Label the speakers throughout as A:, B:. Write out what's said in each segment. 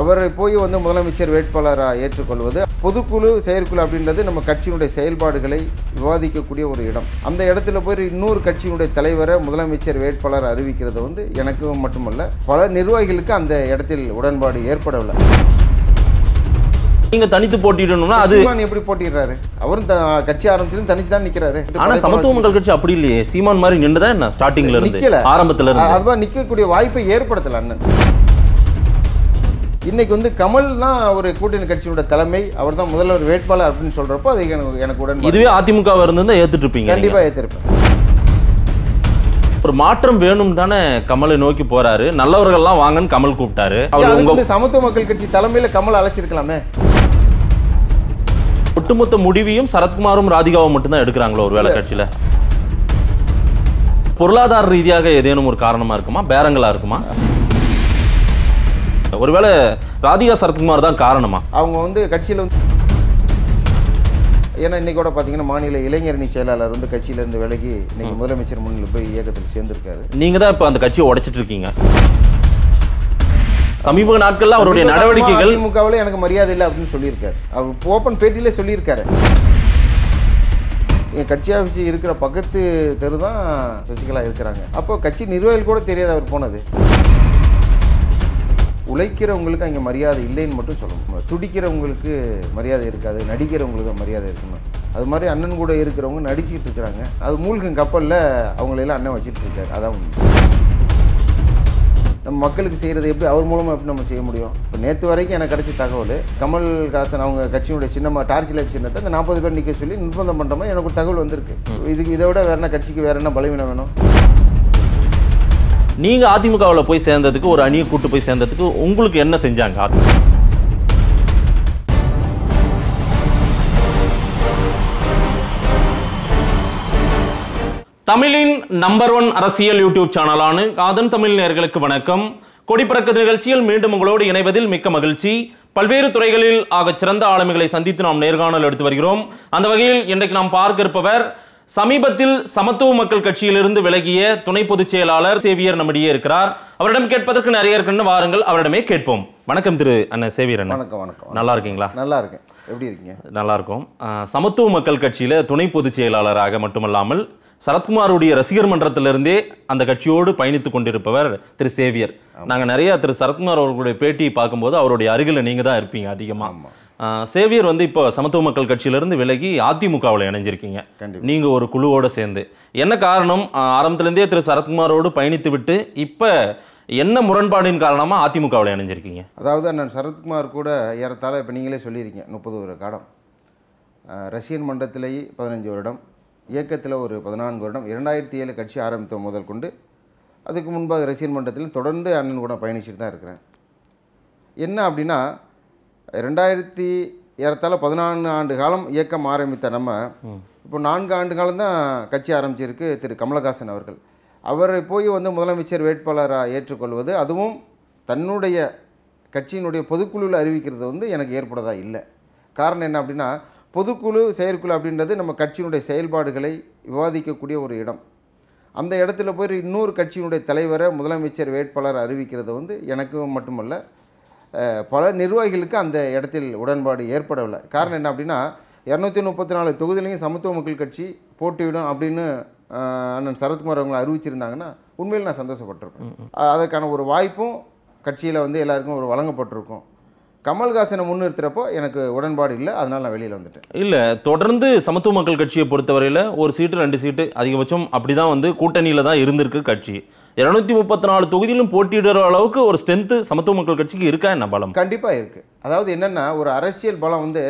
A: அவரை போய் வந்து முதலமைச்சர் வேட்பாளராக ஏற்றுக்கொள்வது பொதுக்குழு செயற்குழு அப்படின்றது நம்ம கட்சியினுடைய செயல்பாடுகளை விவாதிக்கக்கூடிய ஒரு இடம் அந்த இடத்துல போய் இன்னொரு கட்சியினுடைய தலைவரை முதலமைச்சர் வேட்பாளர் அறிவிக்கிறது வந்து எனக்கு மட்டுமல்ல பல நிர்வாகிகளுக்கு அந்த இடத்தில் உடன்பாடு ஏற்படவில்லை
B: நீங்க தனித்து போட்டிடணும்னா அது
A: எப்படி போட்டிடுறாரு அவரும் கட்சி ஆரம்பிச்சிலும் தனிச்சு தான் நிக்கிறாரு ஆனா சமத்துவ மக்கள்
B: கட்சி அப்படி இல்லையே சீமான் மாதிரி நின்றுதான் என்ன ஸ்டார்டிங்ல இருந்து ஆரம்பத்துல இருந்து அதுவா
A: நிக்கக்கூடிய வாய்ப்பை ஏற்படுத்தல அண்ணன் இன்றைக்கி வந்து கமல் தான் அவர் கூட்டணி கட்சியோட தலைமை அவர் தான் முதல்வர் வேட்பாளர் அப்படின்னு சொல்கிறப்போ அது எனக்கு எனக்கு உடன் இதுவே
B: அதிமுக இருந்து ஏற்றுட்டு இருப்பீங்க கண்டிப்பாக ஏற்றிருப்பேன் ஒரு மாற்றம் வேணும் தானே கமலை நோக்கி போறாரு நல்லவர்கள்லாம் வாங்கன்னு கமல் கூப்பிட்டாரு அவர் வந்து
A: சமத்துவ மக்கள் கட்சி தலைமையில கமல் அழைச்சிருக்கலாமே
B: ஒட்டுமொத்த முடிவையும் சரத்குமாரும் ராதிகாவும் மட்டும்தான் எடுக்கிறாங்களோ ஒரு வேலை கட்சியில பொருளாதார ரீதியாக ஏதேனும் ஒரு காரணமா இருக்குமா பேரங்களா இருக்குமா ஒருவேளை ராதிகா சரத்குமார் தான் காரணமா
A: அவங்க வந்து கட்சியில் வந்து ஏன்னா இன்னைக்கு கூட பார்த்தீங்கன்னா மாநில இளைஞரணி செயலாளர் வந்து இருந்து விலகி இன்னைக்கு முதலமைச்சர் முன்னில் போய் இயக்கத்தில் சேர்ந்திருக்காரு
B: நீங்க தான் இப்போ அந்த கட்சியை உடைச்சிட்டு இருக்கீங்க சமீப நாட்கள்ல அவருடைய நடவடிக்கைகள்
A: திமுகவில் எனக்கு மரியாதை இல்லை அப்படின்னு சொல்லியிருக்காரு அவர் ஓப்பன் பேட்டியிலே சொல்லியிருக்காரு என் கட்சி ஆஃபீஸ் இருக்கிற பக்கத்து தெரு தான் சசிகலா இருக்கிறாங்க அப்போ கட்சி நிர்வாகிகள் கூட தெரியாது அவர் போனது உழைக்கிறவங்களுக்கு அங்கே மரியாதை இல்லைன்னு மட்டும் சொல்ல துடிக்கிறவங்களுக்கு மரியாதை இருக்காது நடிக்கிறவங்களுக்கு மரியாதை இருக்கணும் அது மாதிரி அண்ணன் கூட இருக்கிறவங்க நடிச்சுக்கிட்டு இருக்கிறாங்க அது மூழ்கும் கப்பலில் அவங்களெல்லாம் அண்ணன் வச்சுட்டு இருக்காரு அதான் நம்ம மக்களுக்கு செய்கிறது எப்படி அவர் மூலமாக எப்படி நம்ம செய்ய முடியும் இப்போ நேற்று வரைக்கும் எனக்கு கிடச்ச தகவல் கமல்ஹாசன் அவங்க கட்சியினுடைய சின்னமாக டார்ச் லைட் சின்னத்தை அந்த நாற்பது பேர் நிற்க சொல்லி நிர்பந்தம் பண்ணுற மாதிரி எனக்கு ஒரு தகவல் வந்திருக்கு இதுக்கு இதை விட வேறு என்ன கட்சிக்கு வேறு என்ன பலவீனம் வேணும்
B: நீங்க அதிமுகவில் போய் சேர்ந்ததுக்கு ஒரு அணியை கூட்டு போய் சேர்ந்ததுக்கு உங்களுக்கு என்ன செஞ்சாங்க தமிழின் நம்பர் ஒன் அரசியல் யூடியூப் சேனலான காதன் தமிழ் நேர்களுக்கு வணக்கம் கொடிப்பறக்க நிகழ்ச்சியில் மீண்டும் உங்களோடு இணைவதில் மிக்க மகிழ்ச்சி பல்வேறு துறைகளில் ஆக சிறந்த ஆளுமைகளை சந்தித்து நாம் நேர்காணல் எடுத்து வருகிறோம் அந்த வகையில் இன்றைக்கு நாம் பார்க்க இருப்பவர் சமீபத்தில் சமத்துவ மக்கள் கட்சியிலிருந்து விலகிய துணை பொதுச் செயலாளர் சேவியர் நம்மிடையே இருக்கிறார் அவரிடம் கேட்பதற்கு நிறைய இருக்குன்னு வாருங்கள் அவரிடமே கேட்போம் வணக்கம் திரு அண்ணன் சேவியர் வணக்கம் வணக்கம் நல்லா இருக்கீங்களா
A: நல்லா இருக்கேன் எப்படி இருக்கீங்க
B: நல்லா இருக்கும் சமத்துவ மக்கள் கட்சியில் துணை பொதுச் செயலாளராக மட்டுமல்லாமல் சரத்குமாருடைய ரசிகர் மன்றத்திலிருந்தே அந்த கட்சியோடு பயணித்து கொண்டிருப்பவர் திரு சேவியர் நாங்கள் நிறைய திரு சரத்குமார் அவர்களுடைய பேட்டியை பார்க்கும்போது அவருடைய அருகில் நீங்கள் தான் இருப்பீங்க அதிகமாக சேவியர் வந்து இப்போ சமத்துவ மக்கள் கட்சியிலேருந்து விலகி அதிமுகவில் இணைஞ்சிருக்கீங்க நீங்கள் ஒரு குழுவோடு சேர்ந்து என்ன காரணம் ஆரம்பத்துலேருந்தே திரு சரத்குமாரோடு பயணித்து விட்டு இப்போ என்ன முரண்பாடின் காரணமாக அதிமுகவில் இணைஞ்சிருக்கீங்க
A: அதாவது அண்ணன் சரத்குமார் கூட ஏறத்தாழ இப்போ நீங்களே சொல்லியிருக்கீங்க முப்பது ஒரு காலம் ரஷ்யன் மன்றத்திலேயே பதினஞ்சு வருடம் இயக்கத்தில் ஒரு பதினான்கு வருடம் இரண்டாயிரத்தி ஏழு கட்சி ஆரம்பித்த முதல் கொண்டு அதுக்கு முன்பாக ரஷ்யன் மன்றத்தில் தொடர்ந்து அண்ணன் கூட பயணிச்சுட்டு தான் இருக்கிறேன் என்ன அப்படின்னா ரெண்டாயிரத்தி ஏறத்தாழ பதினான்கு ஆண்டு காலம் இயக்கம் ஆரம்பித்த நம்ம இப்போ நான்கு ஆண்டு காலம் தான் கட்சி ஆரம்பிச்சிருக்கு திரு கமலஹாசன் அவர்கள் அவரை போய் வந்து முதலமைச்சர் வேட்பாளராக ஏற்றுக்கொள்வது அதுவும் தன்னுடைய கட்சியினுடைய பொதுக்குழுவில் அறிவிக்கிறது வந்து எனக்கு ஏற்படதா இல்லை காரணம் என்ன அப்படின்னா பொதுக்குழு செயற்குழு அப்படின்றது நம்ம கட்சியினுடைய செயல்பாடுகளை விவாதிக்கக்கூடிய ஒரு இடம் அந்த இடத்துல போய் இன்னொரு கட்சியினுடைய தலைவரை முதலமைச்சர் வேட்பாளர் அறிவிக்கிறது வந்து எனக்கு மட்டுமல்ல பல நிர்வாகிகளுக்கு அந்த இடத்தில் உடன்பாடு ஏற்படவில்லை காரணம் என்ன அப்படின்னா இரநூத்தி முப்பத்தி நாலு தொகுதியிலையும் சமத்துவ மக்கள் கட்சி போட்டியிடும் அப்படின்னு அண்ணன் சரத்குமார் அவங்களை அறிவிச்சிருந்தாங்கன்னா உண்மையில் நான் சந்தோஷப்பட்டிருப்பேன் அதற்கான ஒரு வாய்ப்பும் கட்சியில் வந்து எல்லாருக்கும் ஒரு வழங்கப்பட்டிருக்கும் கமல்ஹாசனை முன்னிறுத்துறப்போ எனக்கு உடன்பாடு இல்லை அதனால் நான் வெளியில் வந்துட்டேன்
B: இல்லை தொடர்ந்து சமத்துவ மக்கள் கட்சியை பொறுத்தவரையில் ஒரு சீட்டு ரெண்டு சீட்டு அதிகபட்சம் அப்படி தான் வந்து கூட்டணியில் தான் இருந்திருக்கு கட்சி இரநூத்தி முப்பத்தி நாலு தொகுதியிலும் போட்டியிடுற அளவுக்கு ஒரு ஸ்ட்ரென்த்து சமத்துவ மக்கள் கட்சிக்கு இருக்கா என்ன பலம் கண்டிப்பாக இருக்குது
A: அதாவது என்னென்னா ஒரு அரசியல் பலம் வந்து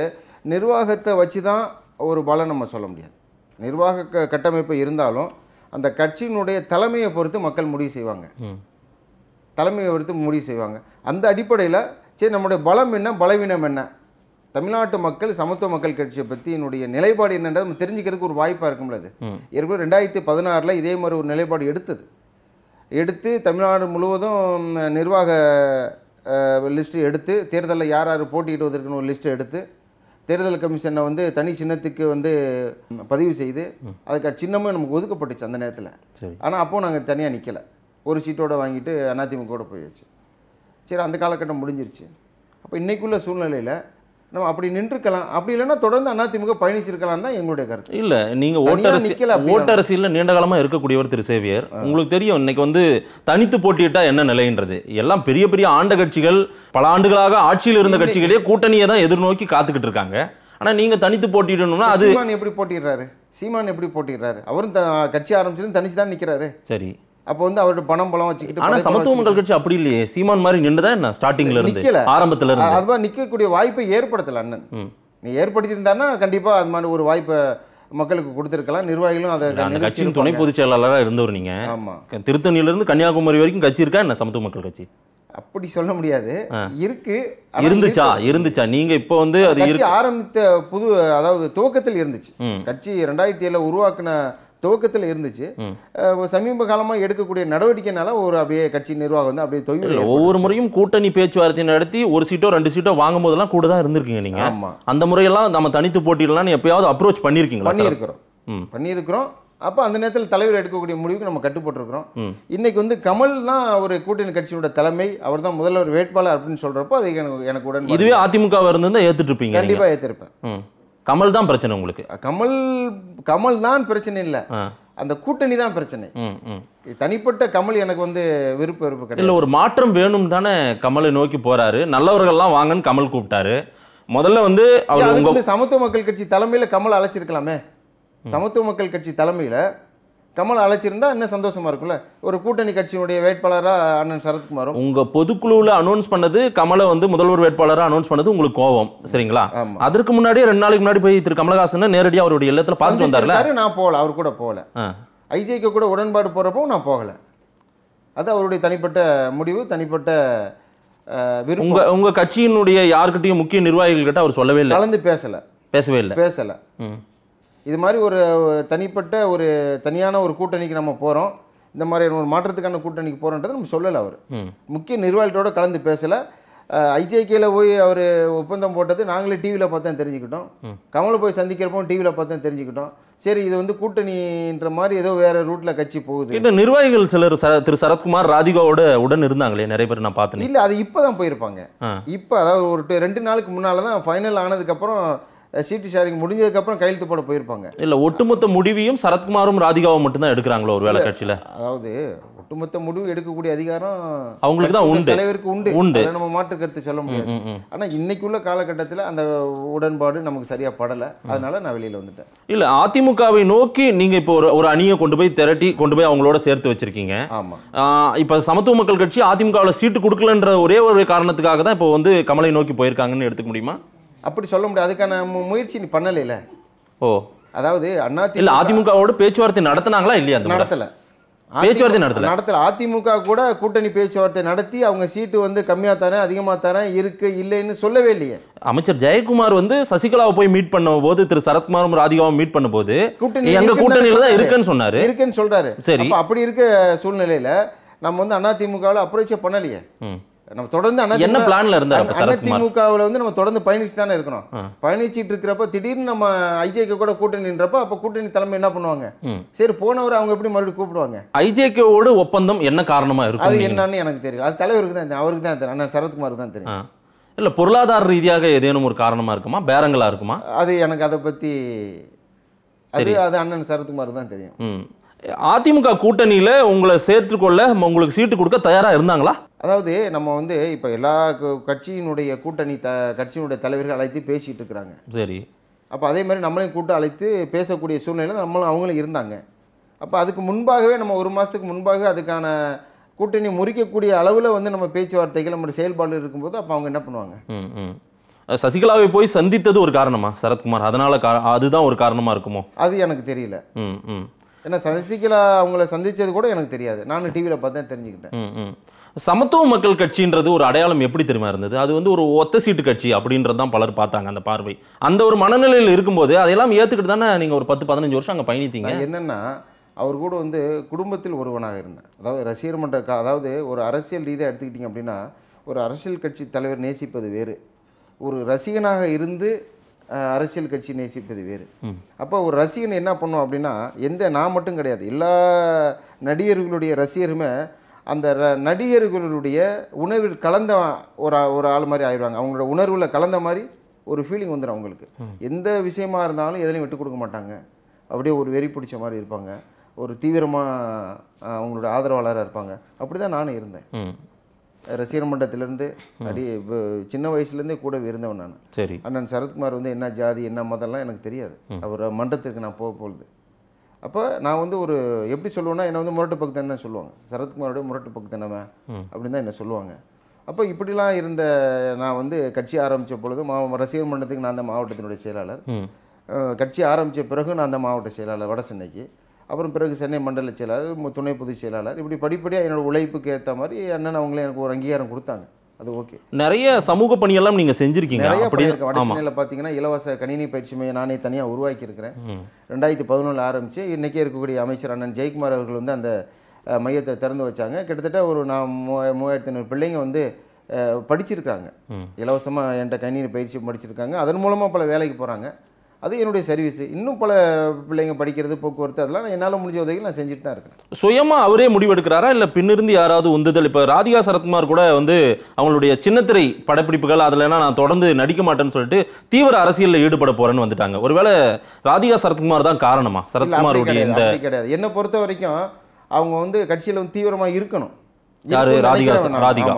A: நிர்வாகத்தை வச்சு தான் ஒரு பலம் நம்ம சொல்ல முடியாது நிர்வாக க கட்டமைப்பு இருந்தாலும் அந்த கட்சியினுடைய தலைமையை பொறுத்து மக்கள் முடிவு செய்வாங்க தலைமையை பொறுத்து முடிவு செய்வாங்க அந்த அடிப்படையில் சரி நம்முடைய பலம் என்ன பலவீனம் என்ன தமிழ்நாட்டு மக்கள் சமத்துவ மக்கள் கட்சியை பற்றி என்னுடைய நிலைப்பாடு என்னன்றது நம்ம தெரிஞ்சுக்கிறதுக்கு ஒரு வாய்ப்பாக இருக்கும்ல அது ஏற்கனவே ரெண்டாயிரத்தி பதினாறில் இதே மாதிரி ஒரு நிலைப்பாடு எடுத்தது எடுத்து தமிழ்நாடு முழுவதும் நிர்வாக லிஸ்ட்டு எடுத்து தேர்தலில் யார் யார் போட்டியிடுவதற்குன்னு ஒரு லிஸ்ட்டு எடுத்து தேர்தல் கமிஷனை வந்து தனி சின்னத்துக்கு வந்து பதிவு செய்து அதுக்கு சின்னமும் நமக்கு ஒதுக்கப்பட்டுச்சு அந்த நேரத்தில் ஆனால் அப்போது நாங்கள் தனியாக நிற்கலை ஒரு சீட்டோடு வாங்கிட்டு அதிமுகவோட போயிடுச்சு சரி அந்த காலகட்டம் முடிஞ்சிருச்சு அப்போ இன்றைக்குள்ள சூழ்நிலையில் நம்ம அப்படி நின்றுக்கலாம் அப்படி இல்லைன்னா தொடர்ந்து அதிமுக பயணிச்சிருக்கலாம் தான் எங்களுடைய கருத்து
B: இல்லை நீங்கள் ஓட்டரசி ஓட்டரசியில் நீண்ட காலமாக இருக்கக்கூடியவர் திரு சேவியர் உங்களுக்கு தெரியும் இன்னைக்கு வந்து தனித்து போட்டியிட்டால் என்ன நிலைன்றது எல்லாம் பெரிய பெரிய ஆண்ட கட்சிகள் பல ஆண்டுகளாக ஆட்சியில் இருந்த கட்சிகளே கூட்டணியை தான் எதிர்நோக்கி காத்துக்கிட்டு இருக்காங்க ஆனால் நீங்கள் தனித்து போட்டிடணும்னா அது சீமான்
A: எப்படி போட்டிடுறாரு சீமான் எப்படி போட்டிடுறாரு அவரும் கட்சி ஆரம்பிச்சிருந்து தனிச்சு தான் நிற்கிறாரு சரி அப்போ வந்து அவரோட பணம் பலம் வச்சுக்கிட்டு ஆனால் சமத்துவ மக்கள்
B: கட்சி அப்படி இல்லையே சீமான் மாதிரி நின்றுதான் என்ன ஸ்டார்டிங்ல இருந்து நிக்கல ஆரம்பத்துல இருந்து அதுவா
A: நிக்கக்கூடிய வாய்ப்பை ஏற்படுத்தலை அண்ணன் நீ ஏற்படுத்தியிருந்தான்னா கண்டிப்பா அது மாதிரி ஒரு வாய்ப்பை மக்களுக்கு கொடுத்துருக்கலாம் நிர்வாகிகளும் அதை அந்த கட்சியின் துணை பொதுச்
B: செயலாளராக இருந்தவர் நீங்க ஆமா திருத்தணியிலிருந்து கன்னியாகுமரி வரைக்கும் கட்சி இருக்கா என்ன சமத்துவ மக்கள் கட்சி
A: அப்படி சொல்ல முடியாது
B: இருக்கு இருந்துச்சா இருந்துச்சா நீங்க இப்போ வந்து அது
A: ஆரம்பித்த புது அதாவது துவக்கத்தில் இருந்துச்சு கட்சி ரெண்டாயிரத்தி ஏழுல உருவாக்குன துவக்கத்தில் இருந்துச்சு சமீப காலமாக எடுக்கக்கூடிய நடவடிக்கைனால ஒரு அப்படியே கட்சி நிர்வாகம் வந்து அப்படியே தொய்வு
B: ஒவ்வொரு முறையும் கூட்டணி பேச்சுவார்த்தை நடத்தி ஒரு சீட்டோ ரெண்டு சீட்டோ வாங்கும் போதெல்லாம் கூட தான் இருந்திருக்கீங்க நீங்கள் ஆமாம் அந்த முறையெல்லாம் நம்ம தனித்து போட்டிடலாம்னு எப்பயாவது அப்ரோச் பண்ணிருக்கீங்களா பண்ணியிருக்கிறோம்
A: பண்ணியிருக்கிறோம் அப்போ அந்த நேரத்தில் தலைவர் எடுக்கக்கூடிய முடிவுக்கு நம்ம கட்டுப்பட்டுருக்கிறோம் இன்னைக்கு வந்து கமல் தான் ஒரு கூட்டணி கட்சியோட தலைமை அவர் தான் முதல்வர் வேட்பாளர் அப்படின்னு சொல்கிறப்போ அது எனக்கு எனக்கு உடன் இதுவே
B: அதிமுக இருந்து தான் இருப்பீங்க கண்டிப்பாக ஏற்றிருப்பேன் கமல் தான் பிரச்சனை உங்களுக்கு கமல் கமல் தான்
A: பிரச்சனை இல்லை அந்த கூட்டணி தான் பிரச்சனை தனிப்பட்ட கமல் எனக்கு வந்து விருப்ப
B: விருப்பம் கிடையாது இல்லை ஒரு மாற்றம் வேணும் தானே கமலை நோக்கி போறாரு நல்லவர்கள்லாம் வாங்கன்னு கமல் கூப்பிட்டாரு முதல்ல வந்து அவர் வந்து
A: சமத்துவ மக்கள் கட்சி தலைமையில் கமல் அழைச்சிருக்கலாமே சமத்துவ மக்கள் கட்சி தலைமையில் கமல் அழைச்சிருந்தா இன்னும் சந்தோஷமா இருக்கும்ல ஒரு கூட்டணி கட்சியினுடைய வேட்பாளராக அண்ணன் சரத்குமாரும்
B: உங்க பொதுக்குழுவில் அனௌன்ஸ் பண்ணது கமலை வந்து முதல்வர் வேட்பாளராக அனௌன்ஸ் பண்ணது உங்களுக்கு கோவம் சரிங்களா அதற்கு முன்னாடியே ரெண்டு நாளைக்கு முன்னாடி போய் திரு கமலஹாசன் நேரடியாக அவருடைய இல்லத்தில் பார்த்து வந்தார்ல
A: நான் போகல அவர் கூட போகல ஐஜேக்கு கூட உடன்பாடு போகிறப்போ நான் போகலை அது அவருடைய தனிப்பட்ட முடிவு தனிப்பட்ட உங்க
B: உங்க கட்சியினுடைய யார்கிட்டயும் முக்கிய நிர்வாகிகள் கிட்ட அவர் சொல்லவே இல்லை கலந்து பேசல பேசவே இல்லை
A: பேசல இது மாதிரி ஒரு தனிப்பட்ட ஒரு தனியான ஒரு கூட்டணிக்கு நம்ம போகிறோம் இந்த மாதிரி ஒரு மாற்றத்துக்கான கூட்டணிக்கு போகிறோன்றது நம்ம சொல்லலை அவர் முக்கிய நிர்வாகிகளோட கலந்து பேசலை ஐஜேகேல போய் அவர் ஒப்பந்தம் போட்டது நாங்களே டிவியில் பார்த்தா தெரிஞ்சுக்கிட்டோம் கமலை போய் சந்திக்கிறப்போ டிவியில் பார்த்தா தெரிஞ்சுக்கிட்டோம் சரி இது வந்து கூட்டணின்ற மாதிரி ஏதோ வேற ரூட்ல கட்சி போகுது இல்லை
B: நிர்வாகிகள் சிலர் திரு சரத்குமார் ராதிகாவோட உடன் இருந்தாங்களே நிறைய பேர் நான் பார்த்தேன் இல்லை
A: அது இப்போ தான் போயிருப்பாங்க இப்போ அதாவது ஒரு ரெண்டு நாளுக்கு முன்னால் தான் ஃபைனல் ஆனதுக்கப்புறம் சீட்டு ஷேரிங் முடிஞ்சதுக்கப்புறம் கையெழுத்து போட போயிருப்பாங்க
B: இல்லை ஒட்டுமொத்த முடிவையும் சரத்குமாரும் ராதிகாவும் மட்டும்தான் எடுக்கிறாங்களோ ஒரு வேலை கட்சியில்
A: அதாவது ஒட்டுமொத்த முடிவு எடுக்கக்கூடிய அதிகாரம் அவங்களுக்கு தான் உண்டு தலைவருக்கு உண்டு உண்டு நம்ம மாற்று கருத்து சொல்ல முடியாது ஆனால் இன்னைக்கு உள்ள காலகட்டத்தில் அந்த உடன்பாடு நமக்கு சரியாக படலை அதனால நான் வெளியில் வந்துட்டேன்
B: இல்லை அதிமுகவை நோக்கி நீங்கள் இப்போ ஒரு ஒரு அணியை கொண்டு போய் திரட்டி கொண்டு போய் அவங்களோட சேர்த்து வச்சிருக்கீங்க ஆமாம் இப்போ சமத்துவ மக்கள் கட்சி அதிமுகவில் சீட்டு கொடுக்கலன்ற ஒரே ஒரு காரணத்துக்காக தான் இப்போ வந்து கமலை நோக்கி போயிருக்காங்கன்னு எடுத்துக்க முடியுமா
A: அப்படி சொல்ல முடியாது அதுக்கான முயற்சி நீ பண்ணலை ஓ அதாவது அண்ணா அதிமுகவோட
B: பேச்சுவார்த்தை நடத்தினாங்களா இல்லையா நடத்தல பேச்சுவார்த்தை நடத்தல
A: நடத்தல அதிமுக கூட கூட்டணி பேச்சுவார்த்தை நடத்தி அவங்க சீட்டு வந்து கம்மியாக தரேன் அதிகமாக தரேன் இருக்கு இல்லைன்னு சொல்லவே இல்லையே
B: அமைச்சர் ஜெயக்குமார் வந்து சசிகலாவை போய் மீட் பண்ண போது திரு சரத்குமாரும் ராதிகாவும் மீட் பண்ண போது கூட்டணி எங்க கூட்டணியில் தான் இருக்குன்னு சொன்னாரு இருக்குன்னு சொல்றாரு சரி
A: அப்படி இருக்க சூழ்நிலையில நம்ம வந்து அதிமுகவில் அப்ரோச்சே பண்ணலையே நம்ம தொடர்ந்து என்ன பிளான்ல இருந்தாரு அதிமுகவில் வந்து நம்ம தொடர்ந்து பயணிச்சு தானே இருக்கணும் பயணிச்சிட்டு இருக்கிறப்ப திடீர்னு நம்ம ஐஜேகே கூட கூட்டணின்றப்ப அப்ப கூட்டணி தலைமை என்ன பண்ணுவாங்க சரி போனவர் அவங்க எப்படி மறுபடியும் கூப்பிடுவாங்க
B: ஐஜேகேவோட ஒப்பந்தம் என்ன காரணமா இருக்கும் அது என்னன்னு
A: எனக்கு தெரியும் அது தலைவருக்கு தான் அவருக்கு தான் தெரியும் அண்ணன் சரத்குமார் தான்
B: தெரியும் இல்ல பொருளாதார ரீதியாக ஏதேனும் ஒரு காரணமா இருக்குமா பேரங்களா இருக்குமா அது எனக்கு அதை பத்தி அது அது
A: அண்ணன் சரத்குமார் தான் தெரியும்
B: அதிமுக கூட்டணியில் உங்களை சேர்த்துக்கொள்ள உங்களுக்கு சீட்டு கொடுக்க தயாராக இருந்தாங்களா
A: அதாவது நம்ம வந்து இப்போ எல்லா கட்சியினுடைய கூட்டணி த கட்சியினுடைய தலைவர்கள் அழைத்து பேசிகிட்டு இருக்கிறாங்க சரி அப்போ அதே மாதிரி நம்மளையும் கூட்டம் அழைத்து பேசக்கூடிய சூழ்நிலையில் நம்மளும் அவங்களும் இருந்தாங்க அப்போ அதுக்கு முன்பாகவே நம்ம ஒரு மாதத்துக்கு முன்பாக அதுக்கான கூட்டணி முறிக்கக்கூடிய அளவில் வந்து நம்ம பேச்சுவார்த்தைகள் நம்ம செயல்பாடு இருக்கும்போது அப்போ அவங்க என்ன பண்ணுவாங்க
B: சசிகலாவை போய் சந்தித்தது ஒரு காரணமா சரத்குமார் அதனால அதுதான் ஒரு காரணமா இருக்குமோ
A: அது எனக்கு தெரியல ஏன்னா சசிகலா அவங்கள சந்தித்தது கூட எனக்கு தெரியாது நானும் டிவியில் பார்த்தேன்
B: தெரிஞ்சுக்கிட்டேன் சமத்துவ மக்கள் கட்சின்றது ஒரு அடையாளம் எப்படி தெரியுமா இருந்தது அது வந்து ஒரு ஒத்த சீட்டு கட்சி அப்படின்றது தான் பலர் பார்த்தாங்க அந்த பார்வை அந்த ஒரு மனநிலையில் இருக்கும்போது அதையெல்லாம் ஏற்றுக்கிட்டு தானே நீங்கள் ஒரு பத்து பதினஞ்சு வருஷம் அங்கே பயணித்தீங்க
A: என்னென்னா அவர் கூட வந்து குடும்பத்தில் ஒருவனாக இருந்தேன் அதாவது ரசிகர் மன்ற அதாவது ஒரு அரசியல் ரீதியாக எடுத்துக்கிட்டிங்க அப்படின்னா ஒரு அரசியல் கட்சி தலைவர் நேசிப்பது வேறு ஒரு ரசிகனாக இருந்து அரசியல் கட்சி நேசிப்பது வேறு அப்போ ஒரு ரசிகன் என்ன பண்ணும் அப்படின்னா எந்த நான் மட்டும் கிடையாது எல்லா நடிகர்களுடைய ரசிகருமே அந்த நடிகர்களுடைய உணவில் கலந்த ஒரு ஒரு ஆள் மாதிரி ஆயிடுவாங்க அவங்களோட உணர்வில் கலந்த மாதிரி ஒரு ஃபீலிங் வந்துடும் அவங்களுக்கு எந்த விஷயமா இருந்தாலும் எதுலையும் விட்டு கொடுக்க மாட்டாங்க அப்படியே ஒரு வெறி பிடிச்ச மாதிரி இருப்பாங்க ஒரு தீவிரமாக அவங்களோட ஆதரவாளராக இருப்பாங்க அப்படி தான் நானும் இருந்தேன் ரசிகர் மன்றத்திலேருந்து அடி சின்ன வயசுலேருந்தே கூட இருந்தவன் நான் சரி அண்ணன் சரத்குமார் வந்து என்ன ஜாதி என்ன மதம்லாம் எனக்கு தெரியாது அவர் மன்றத்திற்கு நான் போக போகுது அப்போ நான் வந்து ஒரு எப்படி சொல்லுவேன்னா என்னை வந்து முரட்டு பக்கத்தனை சொல்லுவாங்க சரத்குமாரோடைய முரட்டு பக்கத்தனவன் அப்படின்னு தான் என்ன சொல்லுவாங்க அப்போ இப்படிலாம் இருந்த நான் வந்து கட்சி ஆரம்பித்த பொழுது மா ரசிகர் மன்றத்துக்கு நான் அந்த மாவட்டத்தினுடைய செயலாளர் கட்சி ஆரம்பித்த பிறகு நான் அந்த மாவட்ட செயலாளர் வட சென்னைக்கு அப்புறம் பிறகு சென்னை மண்டல செயலாளர் துணை பொதுச் செயலாளர் இப்படி படிப்படியாக என்னோடய உழைப்புக்கு ஏற்ற மாதிரி அண்ணன் அவங்களே எனக்கு ஒரு அங்கீகாரம் கொடுத்தாங்க அது ஓகே
B: நிறைய சமூக பணியெல்லாம் நீங்கள் செஞ்சுருக்கீங்க நிறைய பண்ணியிருக்கேன் வடசென்னையில்
A: பார்த்தீங்கன்னா இலவச கணினி பயிற்சி மையம் நானே தனியாக உருவாக்கியிருக்கிறேன் ரெண்டாயிரத்தி பதினொன்று ஆரம்பித்து இன்றைக்கே இருக்கக்கூடிய அமைச்சர் அண்ணன் ஜெயக்குமார் அவர்கள் வந்து அந்த மையத்தை திறந்து வச்சாங்க கிட்டத்தட்ட ஒரு நான் மூவாயிரத்தி ஐநூறு பிள்ளைங்க வந்து படிச்சிருக்காங்க இலவசமாக என்கிட்ட கணினி பயிற்சி படிச்சிருக்காங்க அதன் மூலமாக பல வேலைக்கு போகிறாங்க அது என்னுடைய சர்வீஸ் இன்னும் பல பிள்ளைங்க படிக்கிறது போக்குவரத்து அதெல்லாம் என்னால் முடிஞ்ச உதவிகள் நான் செஞ்சுட்டு தான் இருக்கேன்
B: சுயமாக அவரே முடிவெடுக்கிறாரா இல்லை பின்னிருந்து யாராவது உந்துதல் இப்போ ராதிகா சரத்குமார் கூட வந்து அவங்களுடைய சின்னத்திரை படப்பிடிப்புகள் அதில் நான் தொடர்ந்து நடிக்க மாட்டேன்னு சொல்லிட்டு தீவிர அரசியலில் ஈடுபட போகிறேன்னு வந்துட்டாங்க ஒருவேளை ராதிகா சரத்குமார் தான் காரணமா சரத்குமார் கிடையாது
A: என்னை பொறுத்த வரைக்கும் அவங்க வந்து கட்சியில் வந்து தீவிரமாக இருக்கணும்
B: யாரு ராதிகா ராதிகா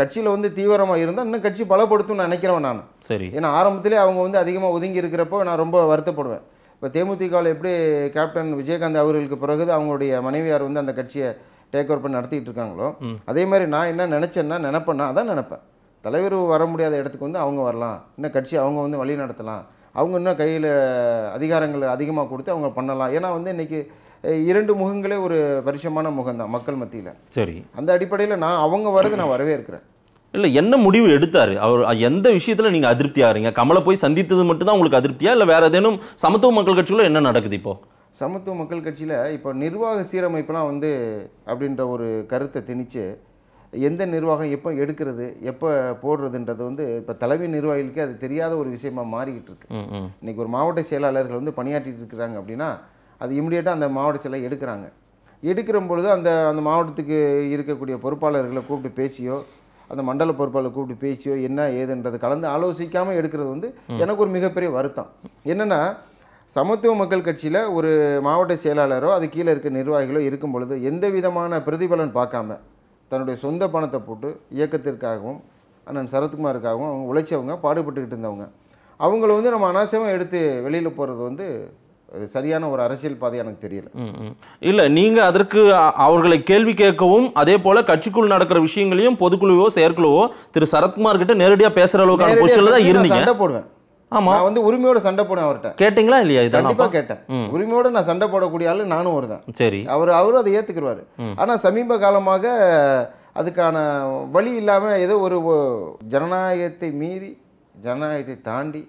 A: கட்சியில வந்து தீவிரமா இருந்தா இன்னும் கட்சி பலப்படுத்தும் நான் நினைக்கிறேன் நான் சரி ஏன்னா ஆரம்பத்திலே அவங்க வந்து அதிகமா ஒதுங்கி இருக்கிறப்போ நான் ரொம்ப வருத்தப்படுவேன் இப்போ தேமுதிக எப்படி கேப்டன் விஜயகாந்த் அவர்களுக்கு பிறகு அவங்களுடைய மனைவியார் வந்து அந்த கட்சியை டேக் ஓவர் பண்ணி நடத்திட்டு இருக்காங்களோ அதே மாதிரி நான் என்ன நினச்சேன்னா நினப்பேன்னா அதான் நினைப்பேன் தலைவர் வர முடியாத இடத்துக்கு வந்து அவங்க வரலாம் இன்னும் கட்சி அவங்க வந்து வழி நடத்தலாம் அவங்க இன்னும் கையில் அதிகாரங்கள் அதிகமாக கொடுத்து அவங்க பண்ணலாம் ஏன்னா வந்து இன்றைக்கி இரண்டு முகங்களே ஒரு பரிசமான முகம்தான் மக்கள் மத்தியில் சரி அந்த அடிப்படையில் நான் அவங்க வர்றது நான் வரவே இருக்கிறேன்
B: இல்லை என்ன முடிவு எடுத்தார் அவர் எந்த விஷயத்தில் நீங்கள் அதிருப்தியாக இருங்க கமலை போய் சந்தித்தது மட்டும்தான் உங்களுக்கு அதிருப்தியா இல்லை வேறு ஏதேனும் சமத்துவ மக்கள் கட்சியில் என்ன நடக்குது இப்போது
A: சமத்துவ மக்கள் கட்சியில் இப்போ நிர்வாக சீரமைப்புலாம் வந்து அப்படின்ற ஒரு கருத்தை திணிச்சு எந்த நிர்வாகம் எப்போ எடுக்கிறது எப்போ போடுறதுன்றது வந்து இப்போ தலைமை நிர்வாகிகளுக்கே அது தெரியாத ஒரு விஷயமா மாறிக்கிட்டு இருக்கு இன்னைக்கு ஒரு மாவட்ட செயலாளர்கள் வந்து பணியாற்றிட்டு இருக்கிறாங்க அப்படின்னா அது இமீடியட்டாக அந்த மாவட்ட செயலாக எடுக்கிறாங்க எடுக்கிற பொழுது அந்த அந்த மாவட்டத்துக்கு இருக்கக்கூடிய பொறுப்பாளர்களை கூப்பிட்டு பேசியோ அந்த மண்டல பொறுப்பாளர் கூப்பிட்டு பேசியோ என்ன ஏதுன்றது கலந்து ஆலோசிக்காமல் எடுக்கிறது வந்து எனக்கு ஒரு மிகப்பெரிய வருத்தம் என்னென்னா சமத்துவ மக்கள் கட்சியில் ஒரு மாவட்ட செயலாளரோ அது கீழே இருக்க நிர்வாகிகளோ இருக்கும் பொழுது எந்த விதமான பிரதிபலன் பார்க்காம தன்னுடைய சொந்த பணத்தை போட்டு இயக்கத்திற்காகவும் அண்ணன் சரத்குமாருக்காகவும் அவங்க உழைச்சவங்க பாடுபட்டுக்கிட்டு இருந்தவங்க அவங்கள வந்து நம்ம அனாவசியமாக எடுத்து வெளியில் போகிறது வந்து சரியான ஒரு அரசியல் பாதை
B: எனக்கு தெரியல இல்லை நீங்கள் அதற்கு அவர்களை கேள்வி கேட்கவும் அதே போல் கட்சிக்குள் நடக்கிற விஷயங்களையும் பொதுக்குழுவோ செயற்குழுவோ திரு சரத்குமார் கிட்ட நேரடியாக பேசுகிற அளவுக்கான பொசிஷனில் தான் இருந்தீங்க சண்டை போடுவேன்
A: ஆமாம் நான் வந்து உரிமையோட சண்டை போடுவேன் அவர்கிட்ட
B: கேட்டிங்களா இல்லையா இது கண்டிப்பாக கேட்டேன்
A: உரிமையோட நான் சண்டை போடக்கூடிய ஆள் நானும் ஒரு தான் சரி அவர் அவரும் அதை ஏற்றுக்குருவார் ஆனால் சமீப காலமாக அதுக்கான வழி இல்லாமல் ஏதோ ஒரு ஜனநாயகத்தை மீறி ஜனநாயகத்தை தாண்டி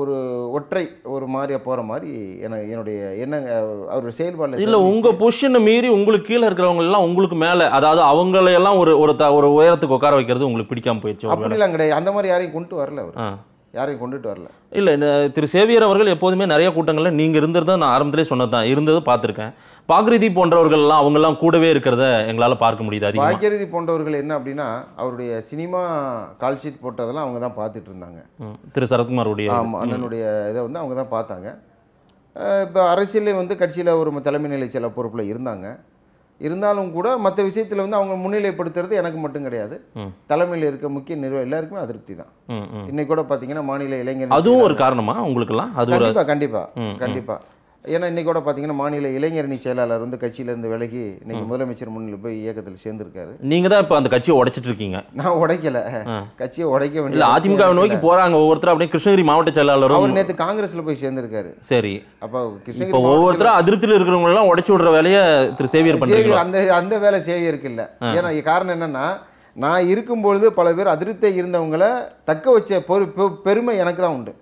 A: ஒரு ஒற்றை ஒரு மாதிரியாக போகிற மாதிரி எனக்கு என்னுடைய என்னங்க அவருடைய செயல்பாடு இல்லை
B: உங்கள் பொசிஷனை மீறி உங்களுக்கு கீழே இருக்கிறவங்கெல்லாம் உங்களுக்கு மேலே அதாவது அவங்களையெல்லாம் ஒரு ஒரு த ஒரு உயரத்துக்கு உட்கார வைக்கிறது உங்களுக்கு பிடிக்காம போயிடுச்சு அப்படிலாம்
A: கிடையாது அந்த மாதிரி யாரையும் கொண்டு வரல அவர் யாரையும் கொண்டுட்டு வரல
B: இல்லை திரு சேவியர் அவர்கள் எப்போதுமே நிறைய கூட்டங்களில் நீங்கள் தான் நான் ஆரம்பத்திலே சொன்னது தான் இருந்ததை பார்த்துருக்கேன் பாக்ரீதி போன்றவர்கள்லாம் அவங்கெல்லாம் கூடவே இருக்கிறத எங்களால் பார்க்க முடியுது அது
A: பாக்ரீதி போன்றவர்கள் என்ன அப்படின்னா அவருடைய சினிமா கால்ஷீட் போட்டதெல்லாம் அவங்க தான் பார்த்துட்டு இருந்தாங்க
B: திரு சரத்குமாருடைய அண்ணனுடைய
A: இதை வந்து அவங்க தான் பார்த்தாங்க இப்போ அரசியலே வந்து கட்சியில் ஒரு தலைமை நிலை சில பொறுப்பில் இருந்தாங்க இருந்தாலும் கூட மற்ற விஷயத்தில் வந்து அவங்க முன்னிலைப்படுத்துறது எனக்கு மட்டும் கிடையாது தலைமையில் இருக்க முக்கிய நிர்வாகம் எல்லாருக்குமே அதிருப்தி தான் இன்னைக்கு கூட பார்த்தீங்கன்னா மாநில இளைஞர் அதுவும் ஒரு காரணமா
B: உங்களுக்கு எல்லாம் கண்டிப்பா கண்டிப்பா
A: ஏன்னா இன்றைக்கோட பார்த்தீங்கன்னா மாநில இளைஞரணி செயலாளர் வந்து கட்சியிலேருந்து விலகி இன்னைக்கு முதலமைச்சர் முன்னில் போய் இயக்கத்தில் சேர்ந்துருக்காரு
B: நீங்கள் தான் இப்போ அந்த கட்சியை உடைச்சிட்டு இருக்கீங்க நான்
A: உடைக்கல கட்சியை உடைக்க வேண்டிய அதிமுக நோக்கி
B: போகிறாங்க ஒவ்வொருத்தரும் அப்படியே கிருஷ்ணகிரி மாவட்ட செயலாளர் அவர் நேற்று
A: காங்கிரஸில் போய் சேர்ந்துருக்காரு சரி அப்போ கிருஷ்ணகிரி ஒவ்வொருத்தரும்
B: அதிருப்தியில் இருக்கிறவங்களெல்லாம் உடச்சி விடுற வேலையை திரு சேவியர் பண்ணுறாங்க
A: அந்த அந்த வேலை சேவியருக்கு இல்லை ஏன்னா காரணம் என்னென்னா நான் இருக்கும்பொழுது பல பேர் அதிருப்தியாக இருந்தவங்கள தக்க வச்ச பொறு பெருமை எனக்கு தான் உண்டு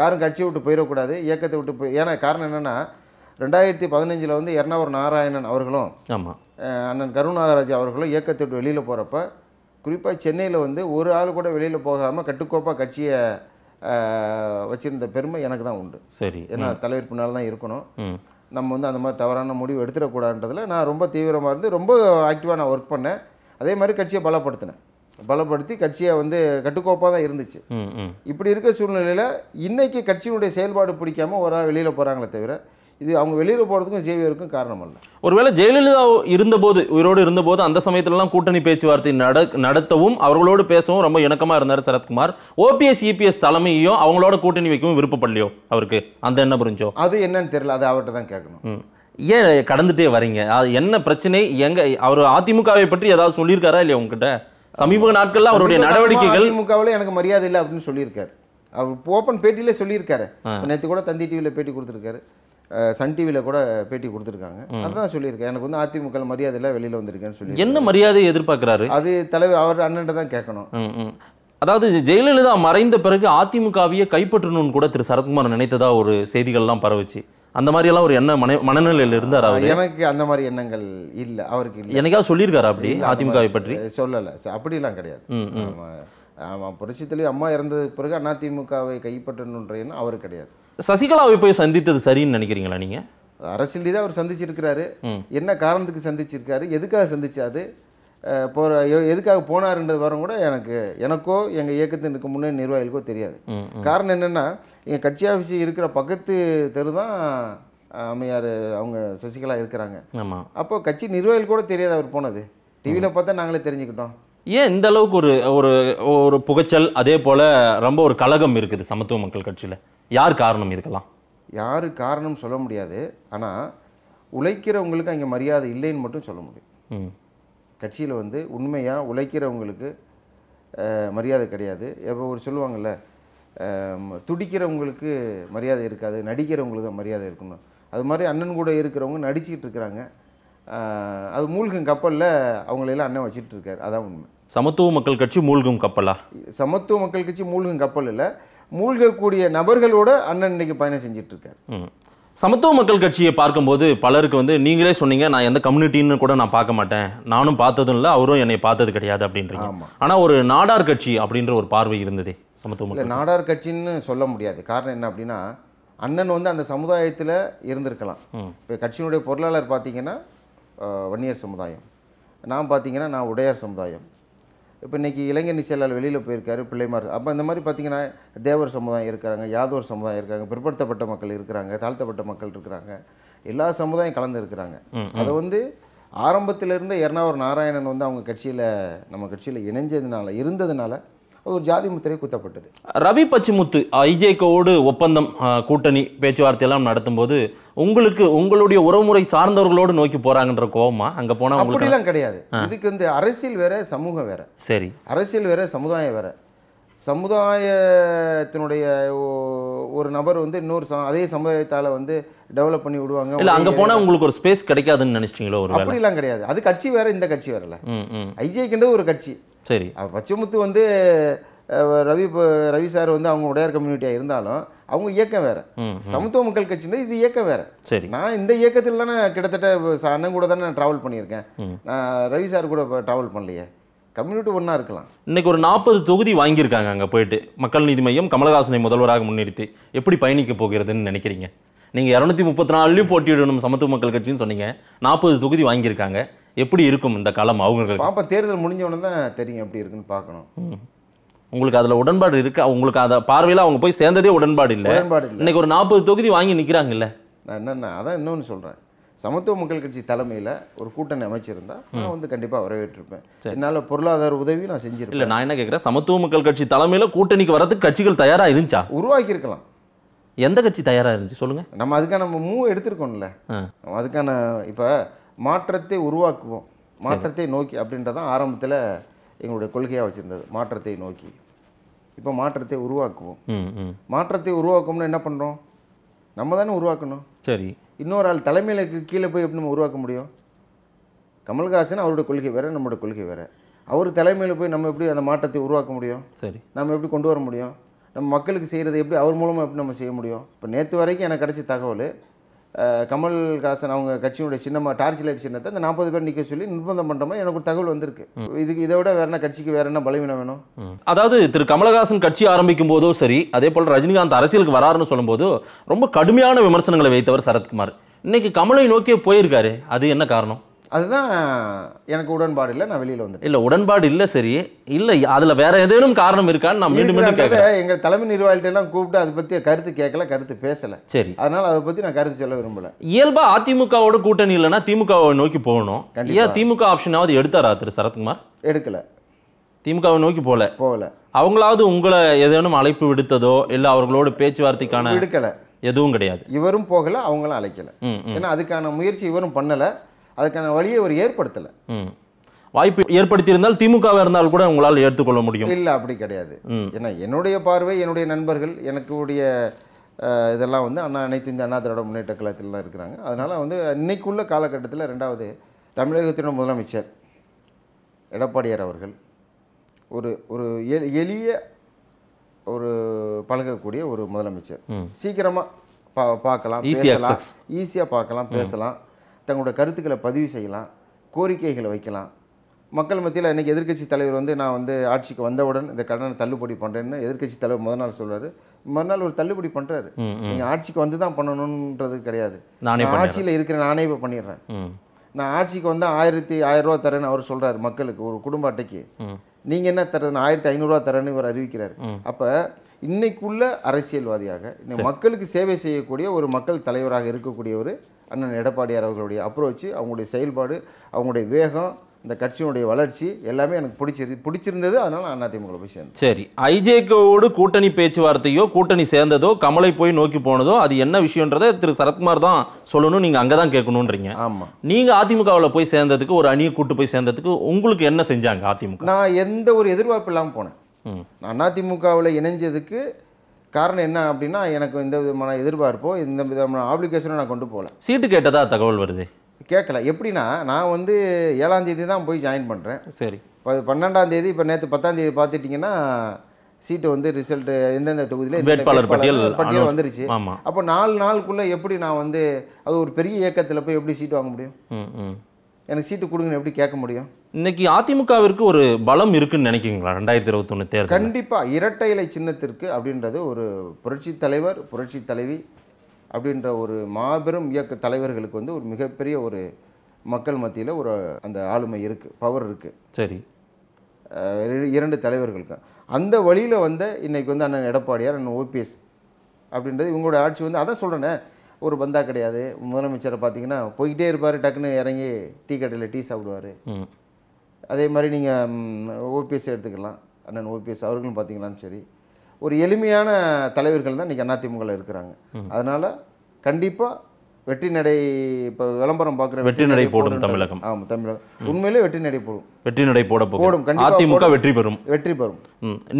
A: யாரும் கட்சியை விட்டு போயிடக்கூடாது இயக்கத்தை விட்டு போய் ஏன்னா காரணம் என்னென்னா ரெண்டாயிரத்தி பதினஞ்சில் வந்து எர்ணாவூர் நாராயணன் அவர்களும் ஆமாம் அண்ணன் கருணாகராஜ் அவர்களும் இயக்கத்தை விட்டு வெளியில் போகிறப்ப குறிப்பாக சென்னையில் வந்து ஒரு ஆள் கூட வெளியில் போகாமல் கட்டுக்கோப்பாக கட்சியை வச்சுருந்த பெருமை எனக்கு தான் உண்டு சரி ஏன்னா தலைவர் பின்னால் தான் இருக்கணும் நம்ம வந்து அந்த மாதிரி தவறான முடிவு எடுத்துடக்கூடாதுன்றதில் நான் ரொம்ப தீவிரமாக இருந்து ரொம்ப ஆக்டிவாக நான் ஒர்க் பண்ணேன் அதே மாதிரி கட்சியை பலப்படுத்தினேன் பலப்படுத்தி கட்சியை வந்து கட்டுக்கோப்பாக தான் இருந்துச்சு இப்படி இருக்க சூழ்நிலையில் இன்றைக்கி கட்சியினுடைய செயல்பாடு பிடிக்காமல் ஒரு ஆள் வெளியில் போகிறாங்களே தவிர இது அவங்க வெளியில் போகிறதுக்கும் ஜேவியருக்கும் காரணம் அல்ல
B: ஒருவேளை ஜெயலலிதா இருந்தபோது உயிரோடு இருந்தபோது அந்த சமயத்திலலாம் கூட்டணி பேச்சுவார்த்தை நட நடத்தவும் அவர்களோடு பேசவும் ரொம்ப இணக்கமாக இருந்தார் சரத்குமார் ஓபிஎஸ் இபிஎஸ் e தலைமையும் அவங்களோட கூட்டணி வைக்கவும் விருப்பப்படலையோ அவருக்கு அந்த என்ன புரிஞ்சோ
A: அது என்னன்னு தெரியல அது அவர்கிட்ட தான்
B: கேட்கணும் ஏன் கடந்துட்டே வரீங்க அது என்ன பிரச்சனை எங்க அவர் அதிமுகவை பற்றி ஏதாவது சொல்லியிருக்காரா இல்லையா உங்ககிட்ட சமீப நாட்கள்ல அவருடைய நடவடிக்கைகள்
A: அதிமுகவில் எனக்கு மரியாதை இல்லை அப்படின்னு சொல்லியிருக்காரு அவர் ஓப்பன் பேட்டியிலே சொல்லியிருக்காரு நேற்று கூட தந்தி டிவியில் பேட்டி கொடுத்துருக்காரு சன் டிவியில் கூட பேட்டி
B: கொடுத்துருக்காங்க அதான்
A: சொல்லியிருக்கேன் எனக்கு வந்து அதிமுக மரியாதையில் வெளியில் வந்திருக்கேன்னு சொல்லி என்ன
B: மரியாதையை எதிர்பார்க்குறாரு
A: அது தலைவர் அவர் அண்ணன் தான்
B: கேட்கணும் அதாவது ஜெயலலிதா மறைந்த பிறகு அதிமுகவையே கைப்பற்றணும்னு கூட திரு சரத்குமார் நினைத்ததா ஒரு செய்திகள்லாம் பரவுச்சு அந்த மாதிரியெல்லாம் ஒரு எண்ணம் மன மனநிலையில் இருந்தார் அவர் எனக்கு
A: அந்த மாதிரி எண்ணங்கள் இல்லை அவருக்கு என்னைக்காவது சொல்லியிருக்காரு அப்படி அதிமுகவை பற்றி சொல்லலை அப்படிலாம் கிடையாது ஆமாம் புரட்சித்தலைவர் அம்மா இறந்தது பிறகு அதிமுகவை கைப்பற்றணுன்ற எண்ணம் அவர் கிடையாது
B: சசிகலாவை போய் சந்தித்தது சரின்னு நினைக்கிறீங்களா நீங்கள் அரசியல்
A: தான் அவர் சந்திச்சிருக்கிறாரு என்ன காரணத்துக்கு சந்திச்சிருக்காரு எதுக்காக சந்திச்சாது போகிற எதுக்காக போனார்ன்றது வரும் கூட எனக்கு எனக்கோ எங்கள் இயக்கத்தினுக்கு முன்னே நிர்வாகிகளுக்கோ தெரியாது காரணம் என்னென்னா எங்கள் கட்சி ஆஃபீஸ் இருக்கிற பக்கத்து தெரு தான் அம்மையார் அவங்க சசிகலா இருக்கிறாங்க ஆமாம் அப்போ கட்சி நிர்வாகிகள் கூட தெரியாது அவர் போனது டிவியில் பார்த்தா நாங்களே தெரிஞ்சுக்கிட்டோம்
B: ஏன் இந்த அளவுக்கு ஒரு ஒரு ஒரு புகைச்சல் அதே போல் ரொம்ப ஒரு கழகம் இருக்குது சமத்துவ மக்கள் கட்சியில் யார் காரணம் இருக்கலாம்
A: யார் காரணம் சொல்ல முடியாது ஆனால் உழைக்கிறவங்களுக்கு அங்கே மரியாதை இல்லைன்னு மட்டும் சொல்ல முடியும் கட்சியில் வந்து உண்மையாக உழைக்கிறவங்களுக்கு மரியாதை கிடையாது எப்போ ஒரு சொல்லுவாங்கள்ல துடிக்கிறவங்களுக்கு மரியாதை இருக்காது நடிக்கிறவங்களுக்கு தான் மரியாதை இருக்கணும் அது மாதிரி அண்ணன் கூட இருக்கிறவங்க நடிச்சிக்கிட்டு இருக்கிறாங்க அது மூழ்கும் கப்பலில் அவங்களெல்லாம் அண்ணன் வச்சுட்டு இருக்கார்
B: அதான் உண்மை சமத்துவ மக்கள் கட்சி மூழ்கும் கப்பலா
A: சமத்துவ மக்கள் கட்சி மூழ்கும் கப்பல் இல்லை மூழ்கக்கூடிய நபர்களோட அண்ணன் இன்னைக்கு பயணம் செஞ்சிட்ருக்கார்
B: சமத்துவ மக்கள் கட்சியை பார்க்கும்போது பலருக்கு வந்து நீங்களே சொன்னீங்க நான் எந்த கம்யூனிட்டின்னு கூட நான் பார்க்க மாட்டேன் நானும் பார்த்ததும் இல்லை அவரும் என்னை பார்த்தது கிடையாது அப்படின்றீங்க ஆனால் ஒரு நாடார் கட்சி அப்படின்ற ஒரு பார்வை இருந்தது சமத்துவ மக்கள்
A: நாடார் கட்சின்னு சொல்ல முடியாது காரணம் என்ன அப்படின்னா அண்ணன் வந்து அந்த சமுதாயத்தில் இருந்திருக்கலாம் இப்போ கட்சியினுடைய பொருளாளர் பார்த்தீங்கன்னா வன்னியர் சமுதாயம் நான் பார்த்தீங்கன்னா நான் உடையார் சமுதாயம் இப்போ இன்றைக்கி இளைஞர் செயலாளர் வெளியில் போயிருக்காரு பிள்ளைமார் அப்போ இந்த மாதிரி பார்த்திங்கன்னா தேவர் சமுதாயம் இருக்கிறாங்க யாதவர் சமுதாயம் இருக்காங்க பிற்படுத்தப்பட்ட மக்கள் இருக்கிறாங்க தாழ்த்தப்பட்ட மக்கள் இருக்கிறாங்க எல்லா சமுதாயம் கலந்து இருக்கிறாங்க அதை வந்து ஆரம்பத்திலிருந்து எர்ணாவூர் நாராயணன் வந்து அவங்க கட்சியில் நம்ம கட்சியில் இணைஞ்சதுனால இருந்ததுனால அது ஒரு ஜாதி முத்திரை குத்தப்பட்டது
B: ரவி பச்சிமுத்து ஐஜேகோடு ஒப்பந்தம் கூட்டணி பேச்சுவார்த்தை நடத்தும் நடத்தும்போது உங்களுக்கு உங்களுடைய உறவுமுறை சார்ந்தவர்களோடு நோக்கி போகிறாங்கன்ற கோபமா அங்கே போனால் அப்படிலாம்
A: கிடையாது இதுக்கு வந்து அரசியல் வேற சமூகம் வேற சரி அரசியல் வேற சமுதாயம் வேற சமுதாயத்தினுடைய ஒரு நபர் வந்து இன்னொரு அதே சமுதாயத்தால் வந்து டெவலப் பண்ணி விடுவாங்க இல்லை அங்கே போனால் உங்களுக்கு
B: ஒரு ஸ்பேஸ் கிடைக்காதுன்னு நினச்சிட்டிங்களோ அப்படிலாம்
A: கிடையாது அது கட்சி வேற இந்த கட்சி வேறல ஐஜேக்கின்றது ஒரு கட்சி சரி பச்சைமுத்து வந்து ரவி ரவி சார் வந்து அவங்க உடையார் கம்யூனிட்டியாக இருந்தாலும் அவங்க இயக்கம் வேற சமத்துவ மக்கள் கட்சினா இது இயக்கம் வேற சரி நான் இந்த இயக்கத்தில் தானே கிட்டத்தட்ட அண்ணன் கூட தானே நான் ட்ராவல் பண்ணியிருக்கேன் நான் ரவி சார் கூட ட்ராவல் பண்ணலையே கம்யூனிட்டி ஒன்றா இருக்கலாம்
B: இன்னைக்கு ஒரு நாற்பது தொகுதி வாங்கியிருக்காங்க அங்கே போயிட்டு மக்கள் நீதி மையம் கமலஹாசனை முதல்வராக முன்னிறுத்தி எப்படி பயணிக்க போகிறதுன்னு நினைக்கிறீங்க நீங்கள் இரநூத்தி முப்பத்தி நாலுலேயும் போட்டியிடணும் சமத்துவ மக்கள் கட்சின்னு சொன்னீங்க நாற்பது தொகுதி வாங்கியிருக்காங்க எப்படி இருக்கும் இந்த காலம் அவங்களுக்கு பாப்பா
A: தேர்தல் முடிஞ்ச உடனே தான் தெரியும் எப்படி இருக்குன்னு பார்க்கணும்
B: உங்களுக்கு அதில் உடன்பாடு இருக்கா உங்களுக்கு அதை பார்வையில் அவங்க போய் சேர்ந்ததே உடன்பாடு இல்லை உடன்பாடு இன்னைக்கு ஒரு நாற்பது தொகுதி வாங்கி நிற்கிறாங்கல்ல
A: நான் என்னென்ன அதான் இன்னொன்று சொல்கிறேன் சமத்துவ மக்கள் கட்சி தலைமையில் ஒரு கூட்டணி அமைச்சிருந்தா நான் வந்து கண்டிப்பாக வரவேற்றிருப்பேன் என்னால்
B: பொருளாதார உதவி நான் செஞ்சிருப்பேன் இல்லை நான் என்ன கேட்குறேன் சமத்துவ மக்கள் கட்சி தலைமையில் கூட்டணிக்கு வரதுக்கு கட்சிகள் தயாராக இருந்துச்சா
A: உருவாக்கியிருக்கலாம் எந்த கட்சி தயாராக இருந்துச்சு சொல்லுங்கள் நம்ம அதுக்கான மூவ் எடுத்திருக்கோம்ல அதுக்கான இப்போ மாற்றத்தை உருவாக்குவோம் மாற்றத்தை நோக்கி அப்படின்றதான் ஆரம்பத்தில் எங்களுடைய கொள்கையாக வச்சுருந்தது மாற்றத்தை நோக்கி இப்போ மாற்றத்தை உருவாக்குவோம் மாற்றத்தை உருவாக்கும்னா என்ன பண்ணுறோம் நம்ம தானே உருவாக்கணும் சரி இன்னொரு ஆள் தலைமையில் கீழே போய் எப்படி நம்ம உருவாக்க முடியும் கமல்ஹாசன் அவருடைய கொள்கை வேறு நம்மளோட கொள்கை வேறு அவர் தலைமையில் போய் நம்ம எப்படி அந்த மாற்றத்தை உருவாக்க முடியும் சரி நம்ம எப்படி கொண்டு வர முடியும் நம்ம மக்களுக்கு செய்கிறது எப்படி அவர் மூலமாக எப்படி நம்ம செய்ய முடியும் இப்போ நேற்று வரைக்கும் எனக்கு கிடச்ச தகவல் கமல்ஹாசன் அவங்க கட்சியினுடைய சின்னமாக டார்ச் லைட் சின்னத்தை அந்த நாற்பது பேர் நிற்க சொல்லி நிர்பந்தம் பண்ணுற மாதிரி எனக்கு ஒரு தகவல் வந்திருக்கு இதுக்கு இதை விட வேற என்ன கட்சிக்கு வேற என்ன பலவீனம் வேணும்
B: அதாவது திரு கமலஹாசன் கட்சி ஆரம்பிக்கும் போதோ சரி அதே போல் ரஜினிகாந்த் அரசியலுக்கு வராருன்னு சொல்லும்போது ரொம்ப கடுமையான விமர்சனங்களை வைத்தவர் சரத்குமார் இன்னைக்கு கமலை நோக்கியே போயிருக்காரு அது என்ன காரணம்
A: அதுதான் எனக்கு உடன்பாடு இல்லை நான் வெளியில் வந்து
B: இல்லை உடன்பாடு இல்லை சரி இல்லை அதில் வேற ஏதேனும் காரணம் இருக்கான்னு நான் மீண்டும் மீண்டும்
A: எங்கள் தலைமை நிர்வாகிகிட்டலாம் கூப்பிட்டு அதை பற்றி கருத்து கேட்கல கருத்து பேசலை சரி அதனால் அதை பற்றி நான் கருத்து சொல்ல விரும்பலை
B: இயல்பாக அதிமுகவோட கூட்டணி இல்லைன்னா திமுகவை நோக்கி போகணும் ஏன் திமுக ஆப்ஷனாவது எடுத்தாரா திரு சரத்குமார் எடுக்கலை திமுகவை நோக்கி போகல போகல அவங்களாவது உங்களை ஏதேனும் அழைப்பு விடுத்ததோ இல்லை அவர்களோட பேச்சுவார்த்தைக்கான எடுக்கலை எதுவும் கிடையாது
A: இவரும் போகலை அவங்களும் அழைக்கலை ஏன்னா அதுக்கான முயற்சி இவரும் பண்ணலை அதுக்கான வழியை அவர் ஏற்படுத்தலை
B: வாய்ப்பு ஏற்படுத்தியிருந்தால் திமுகவாக இருந்தால் கூட உங்களால் ஏற்றுக்கொள்ள முடியும்
A: இல்லை அப்படி கிடையாது ஏன்னா என்னுடைய பார்வை என்னுடைய நண்பர்கள் எனக்கு உடைய இதெல்லாம் வந்து அண்ணா அனைத்து இந்த அண்ணா திராவிட முன்னேற்ற கழகத்தில் தான் இருக்கிறாங்க அதனால் வந்து இன்னைக்குள்ள காலகட்டத்தில் ரெண்டாவது தமிழகத்தினுடைய முதலமைச்சர் எடப்பாடியார் அவர்கள் ஒரு ஒரு எளிய ஒரு பழகக்கூடிய ஒரு முதலமைச்சர் சீக்கிரமாக பா பார்க்கலாம் ஈஸியாக பார்க்கலாம் பேசலாம் தங்களோட கருத்துக்களை பதிவு செய்யலாம் கோரிக்கைகளை வைக்கலாம் மக்கள் மத்தியில் இன்றைக்கி எதிர்க்கட்சி தலைவர் வந்து நான் வந்து ஆட்சிக்கு வந்தவுடன் இந்த கடனை தள்ளுபடி பண்ணுறேன்னு எதிர்க்கட்சி தலைவர் முதல் நாள் சொல்கிறார் மறுநாள் ஒரு தள்ளுபடி பண்ணுறாரு நீங்கள் ஆட்சிக்கு வந்து தான் பண்ணணுன்றது கிடையாது நான் ஆட்சியில் இருக்கிற நானே இப்போ பண்ணிடுறேன் நான் ஆட்சிக்கு வந்தால் ஆயிரத்தி ஆயிரரூவா தரேன்னு அவர் சொல்கிறார் மக்களுக்கு ஒரு குடும்ப அட்டைக்கு நீங்கள் என்ன தரதுன்னு ஆயிரத்தி ஐநூறுரூவா தரேன்னு இவர் அறிவிக்கிறார் அப்போ இன்னைக்குள்ள அரசியல்வாதியாக மக்களுக்கு சேவை செய்யக்கூடிய ஒரு மக்கள் தலைவராக இருக்கக்கூடியவர் அண்ணன் எடப்பாடியார் அவர்களுடைய அப்ரோச்சு அவங்களுடைய செயல்பாடு அவங்களுடைய வேகம் இந்த கட்சியினுடைய வளர்ச்சி எல்லாமே எனக்கு பிடிச்சிரு பிடிச்சிருந்தது அதனால் அதிமுக போய் சேர்ந்து
B: சரி ஐஜேகோடு கூட்டணி பேச்சுவார்த்தையோ கூட்டணி சேர்ந்ததோ கமலை போய் நோக்கி போனதோ அது என்ன விஷயன்றதை திரு சரத்குமார் தான் சொல்லணும் நீங்கள் அங்கே தான் கேட்கணுன்றீங்க ஆமாம் நீங்கள் அதிமுகவில் போய் சேர்ந்ததுக்கு ஒரு அணியை கூட்டு போய் சேர்ந்ததுக்கு உங்களுக்கு என்ன செஞ்சாங்க அதிமுக
A: நான் எந்த ஒரு எதிர்பார்ப்பு இல்லாமல் போனேன் நான் அதிமுகவில் இணைஞ்சதுக்கு காரணம் என்ன அப்படின்னா எனக்கு எந்த விதமான எதிர்பார்ப்போ எந்த விதமான ஆப்ளிகேஷனும் நான் கொண்டு போகல
B: சீட்டு கேட்டதாக தகவல் வருது
A: கேட்கல எப்படின்னா நான் வந்து ஏழாந்தேதி தான் போய் ஜாயின் பண்ணுறேன் சரி இப்போ பன்னெண்டாந்தேதி இப்போ நேற்று பத்தாந்தேதி பார்த்துட்டிங்கன்னா சீட்டு வந்து ரிசல்ட்டு எந்தெந்த தொகுதியில் வேட்பாளர் பட்டியல் பட்டியல் வந்துருச்சு அப்போ நாலு நாளுக்குள்ளே எப்படி நான் வந்து அது ஒரு பெரிய இயக்கத்தில் போய் எப்படி சீட்டு வாங்க முடியும் எனக்கு சீட்டு கொடுங்கன்னு எப்படி கேட்க முடியும்
B: இன்னைக்கு அதிமுகவிற்கு ஒரு பலம் இருக்குன்னு நினைக்கிறீங்களா ரெண்டாயிரத்தி இருபத்தொன்னு தேர்தல்
A: கண்டிப்பாக இரட்டை இலை சின்னத்திற்கு அப்படின்றது ஒரு புரட்சி தலைவர் புரட்சி தலைவி அப்படின்ற ஒரு மாபெரும் இயக்க தலைவர்களுக்கு வந்து ஒரு மிகப்பெரிய ஒரு மக்கள் மத்தியில் ஒரு அந்த ஆளுமை இருக்குது பவர் இருக்குது சரி இரண்டு தலைவர்களுக்கும் அந்த வழியில் வந்து இன்றைக்கி வந்து அண்ணன் எடப்பாடியார் அண்ணன் ஓபிஎஸ் அப்படின்றது இவங்களோட ஆட்சி வந்து அதான் சொல்கிறேன்னே ஒரு பந்தா கிடையாது முதலமைச்சரை பார்த்தீங்கன்னா போய்கிட்டே இருப்பார் டக்குன்னு இறங்கி டீ கடையில் டீ சாப்பிடுவார் அதே மாதிரி நீங்கள் ஓபிஎஸ் எடுத்துக்கலாம் அண்ணன் ஓபிஎஸ் அவர்களும் பார்த்தீங்களான்னு சரி ஒரு எளிமையான தலைவர்கள் தான் இன்றைக்கி அதிமுகவில் இருக்கிறாங்க அதனால் கண்டிப்பாக வெற்றி நடை இப்போ விளம்பரம் பார்க்குற வெற்றி நடை போடும் தமிழகம் ஆமாம் தமிழகம் உண்மையிலே வெற்றி நடை போடும்
B: வெற்றி நடை போட போடும் அதிமுக வெற்றி பெறும் வெற்றி பெறும்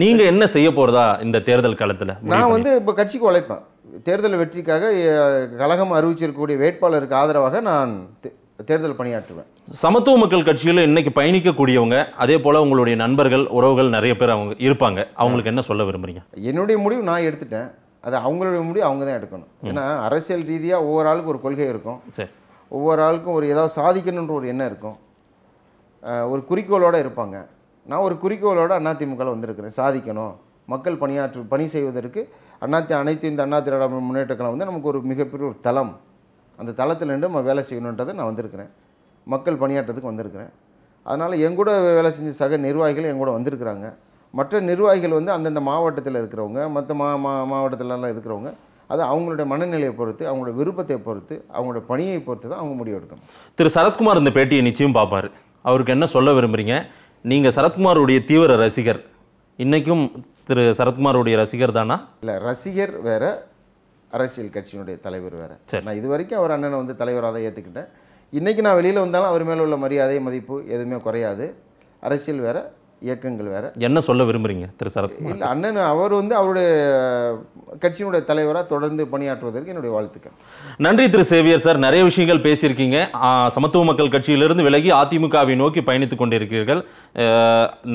B: நீங்கள் என்ன செய்ய போகிறதா இந்த தேர்தல் காலத்தில் நான் வந்து
A: இப்போ கட்சிக்கு உழைப்பேன் தேர்தல் வெற்றிக்காக கழகம் அறிவிச்சிருக்கக்கூடிய வேட்பாளருக்கு ஆதரவாக நான் தேர்தல் பணியாற்றுவேன்
B: சமத்துவ மக்கள் கட்சியில் இன்னைக்கு பயணிக்கக்கூடியவங்க அதே போல் உங்களுடைய நண்பர்கள் உறவுகள் நிறைய பேர் அவங்க இருப்பாங்க அவங்களுக்கு என்ன சொல்ல விரும்புறீங்க
A: என்னுடைய முடிவு நான் எடுத்துட்டேன் அது அவங்களுடைய முடிவு அவங்க தான் எடுக்கணும் ஏன்னா அரசியல் ரீதியாக ஒவ்வொரு ஆளுக்கும் ஒரு கொள்கை இருக்கும் ஒவ்வொரு ஆளுக்கும் ஒரு ஏதாவது சாதிக்கணுன்ற ஒரு எண்ணம் இருக்கும் ஒரு குறிக்கோளோடு இருப்பாங்க நான் ஒரு குறிக்கோளோடு அதிமுகவில் வந்திருக்கிறேன் சாதிக்கணும் மக்கள் பணியாற்று பணி செய்வதற்கு அண்ணாத்தி அனைத்து இந்த அண்ணா திராவிட முன்னேற்ற கழகம் வந்து நமக்கு ஒரு மிகப்பெரிய ஒரு தளம் அந்த தளத்தில் நின்று நம்ம வேலை செய்யணுன்றதை நான் வந்திருக்கிறேன் மக்கள் பணியாற்றத்துக்கு வந்திருக்கிறேன் அதனால் எங்கூட வேலை செஞ்ச சக நிர்வாகிகள் எங்கூட வந்திருக்கிறாங்க மற்ற நிர்வாகிகள் வந்து அந்தந்த மாவட்டத்தில் இருக்கிறவங்க மற்ற மா மா மாவட்டத்திலலாம் இருக்கிறவங்க அது அவங்களுடைய மனநிலையை பொறுத்து அவங்களோட விருப்பத்தை பொறுத்து அவங்களோட பணியை பொறுத்து தான்
B: அவங்க எடுக்கணும் திரு சரத்குமார் இந்த பேட்டியை நிச்சயம் பார்ப்பார் அவருக்கு என்ன சொல்ல விரும்புகிறீங்க நீங்கள் சரத்குமாருடைய தீவிர ரசிகர் இன்றைக்கும் திரு சரத்குமாருடைய ரசிகர் தானா
A: இல்லை ரசிகர் வேற அரசியல் கட்சியினுடைய தலைவர் வேற சரி நான் இது வரைக்கும் அவர் அண்ணனை வந்து தலைவராக தான் ஏற்றுக்கிட்டேன் இன்றைக்கி நான் வெளியில் வந்தாலும் அவர் மேலே உள்ள மரியாதை மதிப்பு எதுவுமே குறையாது அரசியல் வேறு இயக்கங்கள் வேற
B: என்ன சொல்ல விரும்புறீங்க திரு சரத் இல்லை
A: அண்ணன் அவர் வந்து அவருடைய கட்சியினுடைய தலைவராக தொடர்ந்து பணியாற்றுவதற்கு என்னுடைய வாழ்த்துக்கள்
B: நன்றி திரு சேவியர் சார் நிறைய விஷயங்கள் பேசியிருக்கீங்க சமத்துவ மக்கள் கட்சியிலிருந்து விலகி அதிமுகவை நோக்கி பயணித்து கொண்டிருக்கிறீர்கள்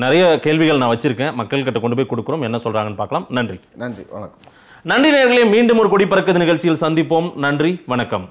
B: நிறைய கேள்விகள் நான் மக்கள் மக்கள்கிட்ட கொண்டு போய் கொடுக்குறோம் என்ன சொல்றாங்கன்னு பார்க்கலாம் நன்றி நன்றி வணக்கம் நன்றி நேர்களே மீண்டும் ஒரு கொடி பறக்கிறது நிகழ்ச்சியில் சந்திப்போம் நன்றி வணக்கம்